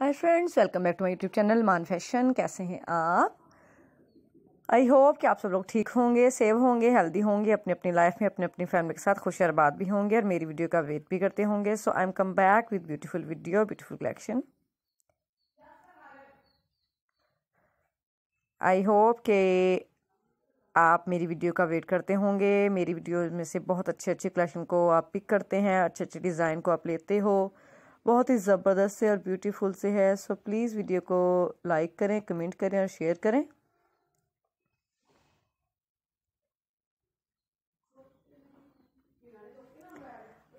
hi friends welcome back to my YouTube channel Maan fashion कैसे हैं आप आई होप कि आप सब लोग ठीक होंगे सेव होंगे हेल्दी होंगे अपने अपनी लाइफ में अपने अपनी फैमिली के साथ खुश अरबाद भी होंगे और मेरी वीडियो का वेट भी करते होंगे so I am come back with beautiful video beautiful collection I hope के आप मेरी वीडियो का वेट करते होंगे मेरी वीडियो में से बहुत अच्छे अच्छे कलेक्शन को आप पिक करते हैं अच्छे अच्छे डिज़ाइन को आप लेते हो बहुत ही ज़बरदस्त से और ब्यूटीफुल से है सो प्लीज़ वीडियो को लाइक करें कमेंट करें और शेयर करें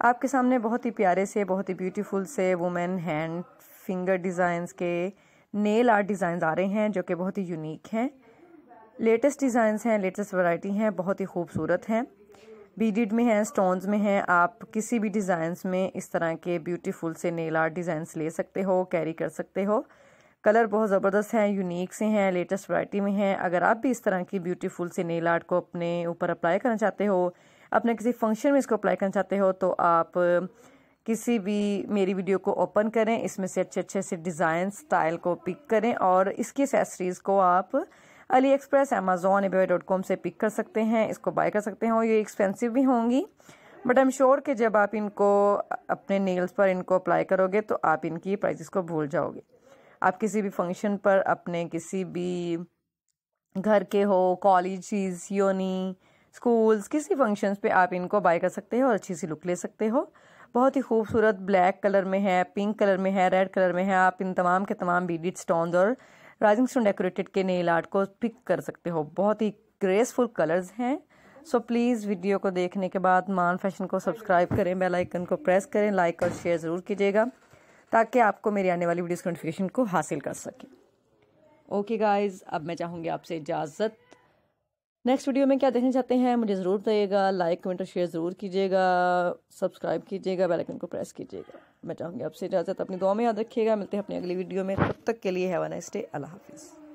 आपके सामने बहुत ही प्यारे से बहुत ही ब्यूटीफुल से वुमेन हैंड फिंगर डिज़ाइंस के नेल आर्ट डिज़ाइंस आ रहे हैं जो कि बहुत ही यूनिक हैं लेटेस्ट डिज़ाइंस हैं लेटेस्ट वैरायटी हैं बहुत ही खूबसूरत हैं बीडिड में है स्टोन्स में है आप किसी भी डिज़ाइंस में इस तरह के ब्यूटीफुल से नेल आर्ट डिज़ाइंस ले सकते हो कैरी कर सकते हो कलर बहुत ज़बरदस्त हैं यूनिक से हैं लेटेस्ट वैरायटी में हैं अगर आप भी इस तरह की ब्यूटीफुल से नेल आर्ट को अपने ऊपर अप्लाई करना चाहते हो अपने किसी फंक्शन में इसको अप्लाई करना चाहते हो तो आप किसी भी मेरी वीडियो को ओपन करें इसमें से अच्छे अच्छे से डिज़ाइन स्टाइल को पिक करें और इसकी एसेसरीज़ को आप AliExpress Amazon eBay dot com से पिक कर सकते हैं इसको बाय कर सकते हैं और ये एक्सपेंसिव भी होंगी बट आई एम श्योर कि जब आप इनको अपने नेल्स पर इनको अप्लाई करोगे तो आप इनकी प्राइजेस को भूल जाओगे आप किसी भी फंक्शन पर अपने किसी भी घर के हो कॉलेज योनी स्कूल्स किसी फंक्शंस पे आप इनको बाय कर सकते हो और अच्छी सी लुक ले सकते हो बहुत ही खूबसूरत ब्लैक कलर में है पिंक कलर में है रेड कलर में है आप इन तमाम के तमाम बीडिड स्टोन्स और राइजिंग स्टोन डेकोरेटेड के नेल आर्ट को पिक कर सकते हो बहुत ही ग्रेसफुल कलर्स हैं सो so, प्लीज़ वीडियो को देखने के बाद मान फैशन को सब्सक्राइब करें बेल आइकन को प्रेस करें लाइक और शेयर ज़रूर कीजिएगा ताकि आपको मेरी आने वाली वीडियोज़ नोटिफिकेशन को हासिल कर सकें ओके गाइज़ अब मैं चाहूँगी आपसे इजाज़त नेक्स्ट वीडियो में क्या देखना चाहते हैं मुझे ज़रूर बताइएगा लाइक कमेंट और शेयर ज़रूर कीजिएगा सब्सक्राइब कीजिएगा बेल आइकन को प्रेस कीजिएगा मैं चाहूँगी आपसे इजाज़त अपनी दुआ में याद रखिएगा मिलते हैं अपनी अगली वीडियो में तब तक के लिए अ नाइस डे अल्लाह हाफिज़